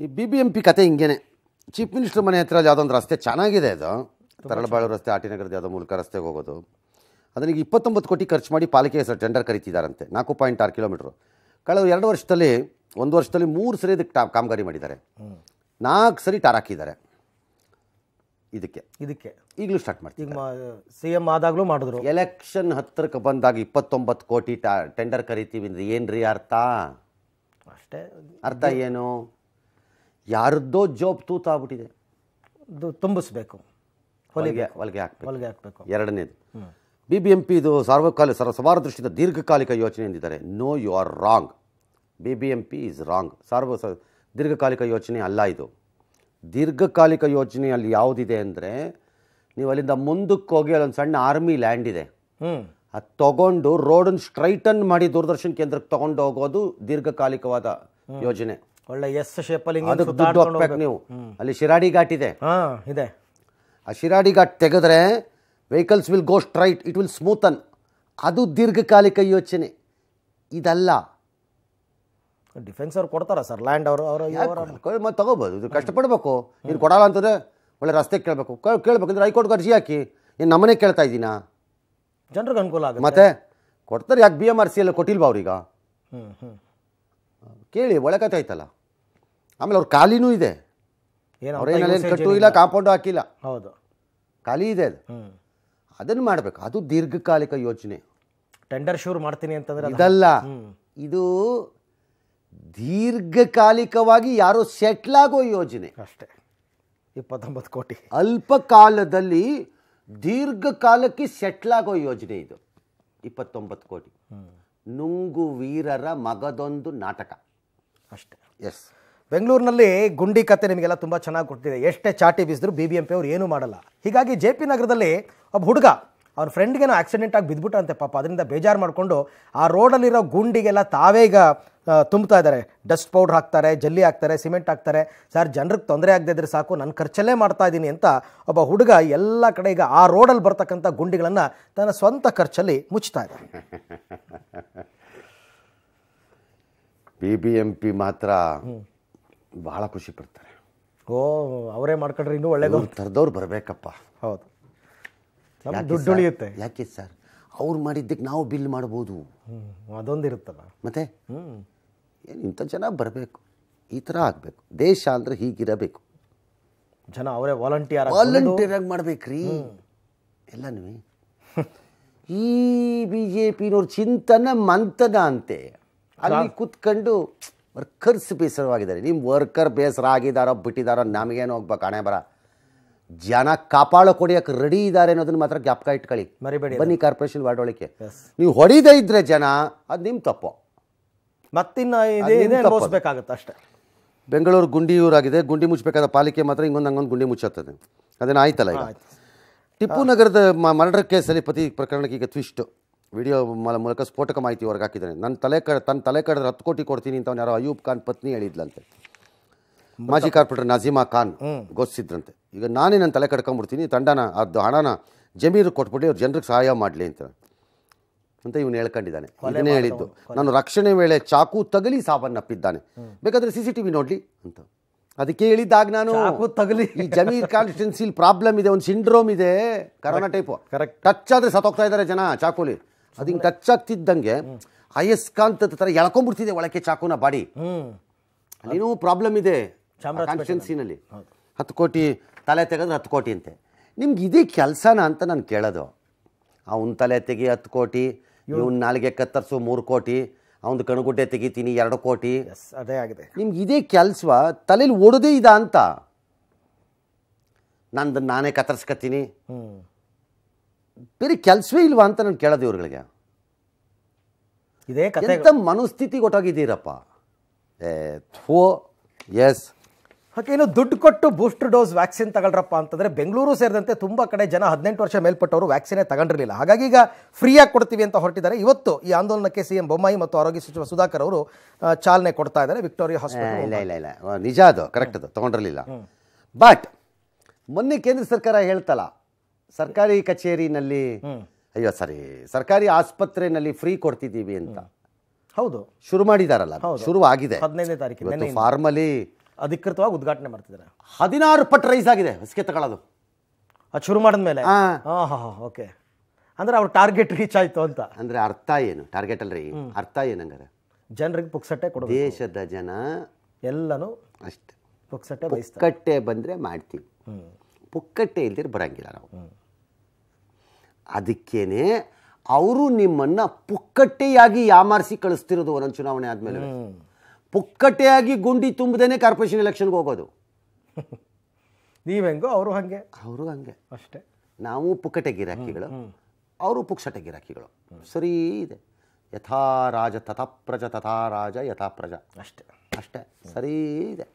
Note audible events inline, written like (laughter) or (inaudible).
ಈ B B M P ಕತೆ ಹಿಂಗೇನೆ chief minister ಮನೆ ಹತ್ರ ಒಂದು ರಸ್ತೆ ಚೆನ್ನಾಗಿದೆ ಅದು ತರಳಬಾಳು ರಸ್ತೆ ಆಟಿನಗರದ ಯಾವುದೋ ಮೂಲಕ ರಸ್ತೆಗೆ ಹೋಗೋದು ಅದನಿಗೆ ಇಪ್ಪತ್ತೊಂಬತ್ತು ಕೋಟಿ ಖರ್ಚು ಮಾಡಿ ಪಾಲಿಕೆ ಹೆಸರು ಟೆಂಡರ್ ಕರೀತಿದ್ದಾರಂತೆ ನಾಲ್ಕು ಪಾಯಿಂಟ್ ಆರು ಕಿಲೋಮೀಟ್ರು ಕಳೆದ ಎರಡು ವರ್ಷದಲ್ಲಿ ಒಂದು ವರ್ಷದಲ್ಲಿ ಮೂರು ಸರಿ ಇದಕ್ಕೆ ಟಾ ಕಾಮಗಾರಿ ಮಾಡಿದ್ದಾರೆ ನಾಲ್ಕು ಸರಿ ಟಾರ್ ಹಾಕಿದ್ದಾರೆ ಇದಕ್ಕೆ ಇದಕ್ಕೆ ಈಗಲೂ ಸ್ಟಾರ್ಟ್ ಮಾಡ್ತೀವಿ ಸಿ ಎಮ್ ಆದಾಗಲೂ ಮಾಡಿದ್ರು ಎಲೆಕ್ಷನ್ ಹತ್ತಿರಕ್ಕೆ ಬಂದಾಗ ಇಪ್ಪತ್ತೊಂಬತ್ತು ಕೋಟಿ ಟಾ ಟೆಂಡರ್ ಕರಿತೀವಿ ಏನು ರೀ ಅರ್ಥ ಅಷ್ಟೇ ಅರ್ಥ ಏನು ಯಾರದ್ದೋ ಜೋಬ್ ತೂತಾಗ್ಬಿಟ್ಟಿದೆ ಅದು ತುಂಬಿಸ್ಬೇಕು ಹೊಲಿಗೆ ಹೊಲಿಗೆ ಹಾಕ್ಬೇಕು ಹೊಲಿಗೆ ಹಾಕಬೇಕು ಎರಡನೇದು ಬಿ ಬಿ ಎಂ ಪಿ ಇದು ಸಾರ್ವಕಾಲಿಕ ಸವಾರ ದೃಷ್ಟಿಯಿಂದ ದೀರ್ಘಕಾಲಿಕ ಯೋಚನೆ ಎಂದಿದ್ದಾರೆ no you are wrong B B M P is wrong ಸಾರ್ವ ದೀರ್ಘಕಾಲಿಕ ಯೋಚನೆ ಅಲ್ಲ ಇದು ದೀರ್ಘಕಾಲಿಕ ಯೋಚನೆ ಅಲ್ಲಿ ಯಾವುದಿದೆ ಅಂದರೆ ನೀವು ಅಲ್ಲಿಂದ ಮುಂದಕ್ಕೆ ಹೋಗಿ ಅಲ್ಲೊಂದು ಸಣ್ಣ ಆರ್ಮಿ ಲ್ಯಾಂಡ್ ಇದೆ ಅದು ತಗೊಂಡು ರೋಡನ್ನು ಸ್ಟ್ರೈಟನ್ ಮಾಡಿ ದೂರದರ್ಶನ ಕೇಂದ್ರಕ್ಕೆ ತಗೊಂಡು ಹೋಗೋದು ದೀರ್ಘಕಾಲಿಕವಾದ ಯೋಜನೆ ಒಳ್ಳೆ ಎಸ್ ಶೇಪಲ್ಲಿ ನೀವು ಅಲ್ಲಿ ಶಿರಾಡಿ ಘಾಟ್ ಇದೆ ಇದೆ ಆ ಶಿರಾಡಿ ಘಾಟ್ ತೆಗೆದ್ರೆ vehicles will go straight it will smoothen ಅದು ದೀರ್ಘಕಾಲಿಕ ಯೋಚನೆ ಇದಲ್ಲ ಡಿಫೆನ್ಸ್ ಅವ್ರು ಕೊಡ್ತಾರ ಸರ್ ಲ್ಯಾಂಡ್ ಅವರು ಅವರು ಮತ್ತೆ ತಗೋಬೋದು ಇದು ಕಷ್ಟಪಡಬೇಕು ನೀನು ಕೊಡಲ್ಲ ಅಂತಂದ್ರೆ ಒಳ್ಳೆ ರಸ್ತೆ ಕೇಳಬೇಕು ಅಂದ್ರೆ ಹೈಕೋರ್ಟ್ಗೆ ಅರ್ಜಿ ಹಾಕಿ ನೀನು ನಮ್ಮನೆ ಕೇಳ್ತಾ ಇದ್ದೀನ ಜನರಿಗೆ ಅನುಕೂಲ ಆಗುತ್ತೆ ಮತ್ತೆ ಕೊಡ್ತಾರೆ ಯಾಕೆ ಬಿ ಎಮ್ ಆರ್ ಸಿ ಎಲ್ಲ ಕೊಟ್ಟಿಲ್ವಾ ಅವ್ರೀಗ ಹ್ಞೂ ಹ್ಞೂ ಕೇಳಿ ಒಳಕತ್ತಾಯ್ತಲ್ಲ ಆಮೇಲೆ ಅವ್ರ ಖಾಲಿನೂ ಇದೆ ಕಟ್ಟು ಇಲ್ಲ ಕಾಂಪೌಂಡ್ ಹಾಕಿಲ್ಲ ಹೌದು ಖಾಲಿ ಇದೆ ಅದು ಅದನ್ನು ಮಾಡಬೇಕು ಅದು ದೀರ್ಘಕಾಲಿಕ ಯೋಜನೆ ಟೆಂಡರ್ ಶೂರ್ ಮಾಡ್ತೀನಿ ಅಂತಂದ್ರೆ ಇದಲ್ಲ ಇದು ದೀರ್ಘಕಾಲಿಕವಾಗಿ ಯಾರೋ ಆಗೋ ಯೋಜನೆ ಅಷ್ಟೇ ಇಪ್ಪತ್ತೊಂಬತ್ತು ಕೋಟಿ ಅಲ್ಪ ಕಾಲದಲ್ಲಿ ದೀರ್ಘಕಾಲಕ್ಕೆ ಆಗೋ ಯೋಜನೆ ಇದು ಇಪ್ಪತ್ತೊಂಬತ್ತು ಕೋಟಿ ನುಂಗು ವೀರರ ಮಗದೊಂದು ನಾಟಕ ಅಷ್ಟೇ ಎಸ್ ಬೆಂಗಳೂರಿನಲ್ಲಿ ಗುಂಡಿ ಕತೆ ನಿಮಗೆಲ್ಲ ತುಂಬ ಚೆನ್ನಾಗಿ ಕೊಡ್ತಿದೆ ಎಷ್ಟೇ ಚಾಟಿ ಬೀಸಿದ್ರು ಬಿ ಬಿ ಎಂ ಪಿ ಅವ್ರು ಏನೂ ಮಾಡಲ್ಲ ಹೀಗಾಗಿ ಜೆ ಪಿ ನಗರದಲ್ಲಿ ಒಬ್ಬ ಹುಡುಗ ಅವ್ರ ಫ್ರೆಂಡ್ಗೇನೋ ಆಕ್ಸಿಡೆಂಟ್ ಆಗಿ ಬಿದ್ಬಿಟ್ಟಂತೆ ಪಾಪ ಅದರಿಂದ ಬೇಜಾರು ಮಾಡಿಕೊಂಡು ಆ ರೋಡಲ್ಲಿರೋ ಗುಂಡಿಗೆಲ್ಲ ತಾವೇ ಈಗ ತುಂಬ್ತಾ ಇದ್ದಾರೆ ಡಸ್ಟ್ ಪೌಡ್ರ್ ಹಾಕ್ತಾರೆ ಜಲ್ಲಿ ಹಾಕ್ತಾರೆ ಸಿಮೆಂಟ್ ಹಾಕ್ತಾರೆ ಸರ್ ಜನರಿಗೆ ತೊಂದರೆ ಆಗದೆ ಇದ್ರೆ ಸಾಕು ನನ್ನ ಖರ್ಚಲ್ಲೇ ಮಾಡ್ತಾ ಇದ್ದೀನಿ ಅಂತ ಒಬ್ಬ ಹುಡುಗ ಎಲ್ಲ ಕಡೆ ಈಗ ಆ ರೋಡಲ್ಲಿ ಬರ್ತಕ್ಕಂಥ ಗುಂಡಿಗಳನ್ನು ತನ್ನ ಸ್ವಂತ ಖರ್ಚಲ್ಲಿ ಮುಚ್ತಾ ಇದ್ದಾರೆ (laughs) ಬಿಬಿಎಂಪಿ ಬಿ ಮಾತ್ರ ಬಹಳ ಖುಷಿ ಪಡ್ತಾರೆ ಓ ಅವರೇ ಮಾಡ್ಕೊಂಡ್ರೆ ಇನ್ನೂ ಒಳ್ಳೆಯದು ಥರದವ್ರು ಬರಬೇಕಪ್ಪ ಹೌದು ದುಡ್ಡು ಉಳಿಯುತ್ತೆ ಯಾಕೆ ಸರ್ ಅವ್ರು ಮಾಡಿದ್ದಕ್ಕೆ ನಾವು ಬಿಲ್ ಮಾಡ್ಬೋದು ಅದೊಂದು ಇರುತ್ತಲ್ಲ ಮತ್ತೆ ಏನು ಇಂಥ ಜನ ಬರಬೇಕು ಈ ಥರ ಆಗಬೇಕು ದೇಶ ಅಂದರೆ ಹೀಗಿರಬೇಕು ಜನ ಅವರೇ ವಾಲಂಟಿಯರ್ ವಾಲಂಟಿಯರ್ ಆಗಿ ಮಾಡ್ಬೇಕ್ರಿ ಎಲ್ಲನೂ ಈ ಬಿ ಜೆ ಪಿನವ್ರ ಚಿಂತನ ಮಂತನ ಅಂತೆ ಅಲ್ಲಿ ಕುತ್ಕೊಂಡು ವರ್ಕರ್ಸ್ ಬೇಸರವಾಗಿದ್ದಾರೆ ನಿಮ್ಮ ವರ್ಕರ್ ಬೇಸರ ಆಗಿದ್ದಾರೋ ಬಿಟ್ಟಿದಾರೋ ನಮಗೇನು ಹೋಗ್ಬೇಕು ಹಣೆ ಬರ ಜನ ಕಾಪಾಳ ಕೊಡಿಯೋಕೆ ರೆಡಿ ಇದ್ದಾರೆ ಅನ್ನೋದನ್ನ ಮಾತ್ರ ಜ್ಞಾಪಕ ಇಟ್ಕೊಳ್ಳಿ ಮರಿಬೇಡಿ ಬನ್ನಿ ಕಾರ್ಪೊರೇಷನ್ ವಾರ್ಡ್ ನೀವು ಹೊಡಿದೇ ಇದ್ರೆ ಜನ ಅದು ನಿಮ್ಮ ತಪ್ಪು ಮತ್ತಿನ್ನ ಅಷ್ಟೇ ಬೆಂಗಳೂರು ಗುಂಡಿ ಊರಾಗಿದೆ ಗುಂಡಿ ಮುಚ್ಚಬೇಕಾದ ಪಾಲಿಕೆ ಮಾತ್ರ ಹಿಂಗೊಂದು ಹಂಗೊಂದು ಗುಂಡಿ ಮುಚ್ಚತ್ತದೆ ಅದೇನು ಆಯ್ತಲ್ಲ ಈಗ ಟಿಪ್ಪು ನಗರದ ಮರ್ಡರ್ ಕೇಸಲ್ಲಿ ಪತಿ ಪ್ರಕರಣಕ್ಕೆ ಈಗ ಟ್ವಿಸ್ಟು ವಿಡಿಯೋ ಮೂಲಕ ಸ್ಫೋಟಕ ಮಾಹಿತಿ ಹೊರಗೆ ಹಾಕಿದ್ದಾನೆ ನನ್ನ ತಲೆ ಕಡೆ ತನ್ನ ತಲೆ ಕಡೆ ಹತ್ತು ಕೋಟಿ ಕೊಡ್ತೀನಿ ಅಂತ ಯಾರೋ ಅಯೂಬ್ ಖಾನ್ ಪತ್ನಿ ಹೇಳಿದ್ಲಂತೆ ಮಾಜಿ ಕಾರ್ಪೊರೇಟರ್ ನಜೀಮಾ ಖಾನ್ ಘೋಷಿಸಿದ್ರಂತೆ ಈಗ ನಾನೇ ನನ್ನ ತಲೆ ಕಡ್ಕೊಂಬಿಡ್ತೀನಿ ತಂಡನ ಅದು ಹಣನ ಜಮೀರು ಕೊಟ್ಬಿಟ್ಟು ಅವ್ರು ಜನರಿಗೆ ಸಹಾಯ ಮಾಡಲಿ ಅಂತ ಅಂತ ಇವನು ಹೇಳ್ಕೊಂಡಿದ್ದಾನೆ ಅದನ್ನೇ ಹೇಳಿದ್ದು ನಾನು ರಕ್ಷಣೆ ವೇಳೆ ಚಾಕು ತಗಲಿ ಸಾವನ್ನಪ್ಪಿದ್ದಾನೆ ಬೇಕಾದ್ರೆ ಸಿ ಸಿ ಟಿ ವಿ ನೋಡಲಿ ಅಂತ ಅದಕ್ಕೆ ಹೇಳಿದ್ದಾಗ ನಾನು ತಗಲಿ ಈ ಜಮೀರ್ ಕಾನ್ಸ್ಟಿಟ್ಯೂನ್ಸಿಲ್ ಪ್ರಾಬ್ಲಮ್ ಇದೆ ಒಂದು ಸಿಂಡ್ರೋಮ್ ಇದೆ ಕರೋನಾ ಟೈಪು ಕರೆಕ್ಟ್ ಟಚ್ ಆದರೆ ಸತ್ತೋಗ್ತಾ ಇದ್ದಾರೆ ಜನ ಚಾಕುಲಿ ಅದು ಟಚ್ ಆಗ್ತಿದ್ದಂಗೆ ಅಯಸ್ಕಾಂತ ಥರ ಎಳ್ಕೊಂಡ್ಬಿಡ್ತಿದೆ ಒಳಕೆ ಚಾಕುನ ಬಾಡಿ ಅಲ್ಲಿನೂ ಪ್ರಾಬ್ಲಮ್ ಇದೆ ಹತ್ತು ಕೋಟಿ ತಲೆ ತೆಗೆದ್ರೆ ಹತ್ತು ಕೋಟಿ ಅಂತೆ ನಿಮ್ಗೆ ಇದೇ ಕೆಲಸನ ಅಂತ ನಾನು ಕೇಳೋದು ಅವನ ತಲೆ ತೆಗಿ ಹತ್ತು ಕೋಟಿ ಇವನ್ ನಾಲ್ಗೆ ಕತ್ತರಿಸು ಮೂರು ಕೋಟಿ ಅವನದು ಕಣಗುಡ್ಡೆ ತೆಗಿತೀನಿ ಎರಡು ಕೋಟಿ ಅದೇ ಆಗಿದೆ ನಿಮ್ಗೆ ಇದೇ ಕೆಲಸ ತಲೆಯಲ್ಲಿ ಓಡೋದೇ ಇದ ಅಂತ ನಂದು ನಾನೇ ಕತ್ತರಿಸ್ಕತ್ತೀನಿ ಬೇರೆ ಕೆಲಸವೇ ಇಲ್ವಾ ಅಂತ ನಾನು ಕೇಳೋದು ಇವ್ರುಗಳಿಗೆ ಇದೇ ಎಂಥ ಮನಸ್ಥಿತಿ ಕೊಟ್ಟೋಗಿದ್ದೀರಪ್ಪ ಏ ಥೋ ಎಸ್ ದುಡ್ಡು ಕೊಟ್ಟು ಬೂಸ್ಟರ್ ಡೋಸ್ ವ್ಯಾಕ್ಸಿನ್ ತಗೊಳ್ರಪ್ಪ ಅಂತಂದರೆ ಬೆಂಗಳೂರು ಸೇರಿದಂತೆ ತುಂಬ ಕಡೆ ಜನ ಹದಿನೆಂಟು ವರ್ಷ ಮೇಲ್ಪಟ್ಟವರು ವ್ಯಾಕ್ಸಿನೇ ತಗೊಂಡಿರಲಿಲ್ಲ ಹಾಗಾಗಿ ಈಗ ಫ್ರೀಯಾಗಿ ಕೊಡ್ತೀವಿ ಅಂತ ಹೊರಟಿದ್ದಾರೆ ಇವತ್ತು ಈ ಆಂದೋಲನಕ್ಕೆ ಸಿ ಎಂ ಬೊಮ್ಮಾಯಿ ಮತ್ತು ಆರೋಗ್ಯ ಸಚಿವ ಸುಧಾಕರ್ ಅವರು ಚಾಲನೆ ಕೊಡ್ತಾ ಇದ್ದಾರೆ ವಿಕ್ಟೋರಿಯಾ ಹಾಸ್ಪಿಟಲ್ ಇಲ್ಲ ಇಲ್ಲ ಇಲ್ಲ ನಿಜ ಅದು ಕರೆಕ್ಟ್ ಅದು ತಗೊಂಡಿರಲಿಲ್ಲ ಬಟ್ ಮೊನ್ನೆ ಕೇಂದ್ರ ಸರ್ಕಾರ ಹೇಳ್ತಲ್ಲ ಸರ್ಕಾರಿ ಕಚೇರಿನಲ್ಲಿ ಅಯ್ಯೋ ಸರಿ ಸರ್ಕಾರಿ ಆಸ್ಪತ್ರೆನಲ್ಲಿ ಫ್ರೀ ಕೊಡ್ತಿದ್ದೀವಿ ಅಂತ ಹೌದು ಶುರು ಮಾಡಿದಾರಲ್ಲ ಶುರು ಆಗಿದೆ ಹದಿನೈದನೇ ತಾರೀಕು ಫಾರ್ಮಲಿ ಅಧಿಕೃತವಾಗಿ ಉದ್ಘಾಟನೆ ಮಾಡ್ತಿದ್ದಾರೆ ಹದಿನಾರು ಪಟ್ಟು ರೈಸ್ ಆಗಿದೆ ಹೊಸಿಗೆ ತಗೊಳ್ಳೋದು ಅದು ಶುರು ಮಾಡಿದ್ಮೇಲೆ ಓಕೆ ಅಂದ್ರೆ ಅವ್ರ ಟಾರ್ಗೆಟ್ ರೀಚ್ ಆಯ್ತು ಅಂತ ಅಂದ್ರೆ ಅರ್ಥ ಏನು ಟಾರ್ಗೆಟ್ ಅಲ್ರಿ ಅರ್ಥ ಏನು ಹಂಗಾರೆ ಜನರಿಗೆ ಪುಕ್ಸಟ್ಟೆ ಕೊಡ ದೇಶದ ಜನ ಎಲ್ಲನೂ ಅಷ್ಟೇ ಪುಕ್ಸಟ್ಟೆ ಪುಕ್ಕಟ್ಟೆ ಬಂದರೆ ಮಾಡ್ತೀವಿ ಪುಕ್ಕಟ್ಟೆ ಇಲ್ದಿರ ಬರಂಗಿಲ್ಲ ನಾವು ಅದಕ್ಕೇನೆ ಅವರು ನಿಮ್ಮನ್ನು ಪುಕ್ಕಟ್ಟೆಯಾಗಿ ಯಾಮಾರಿಸಿ ಕಳಿಸ್ತಿರೋದು ಒಂದೊಂದು ಚುನಾವಣೆ ಆದಮೇಲೆ ಪುಕ್ಕಟ್ಟೆಯಾಗಿ ಗುಂಡಿ ತುಂಬದೇನೆ ಕಾರ್ಪೊರೇಷನ್ ಎಲೆಕ್ಷನ್ಗೆ ಹೋಗೋದು (laughs) ನೀವು ಅವರು ಹಾಗೆ ಅವರು ಹಾಗೆ ಅಷ್ಟೇ ನಾವು ಪುಕ್ಕಟೆ ಗಿರಾಕಿಗಳು ಅವರು ಪುಕ್ಸಟೆ ಗಿರಾಕಿಗಳು ಸರಿ ಇದೆ ಯಥಾ ರಾಜ ತಥಾ ಪ್ರಜ ತಥಾ ರಾಜ ಯಥಾ ಪ್ರಜ ಅಷ್ಟೇ ಅಷ್ಟೇ ಸರಿ ಇದೆ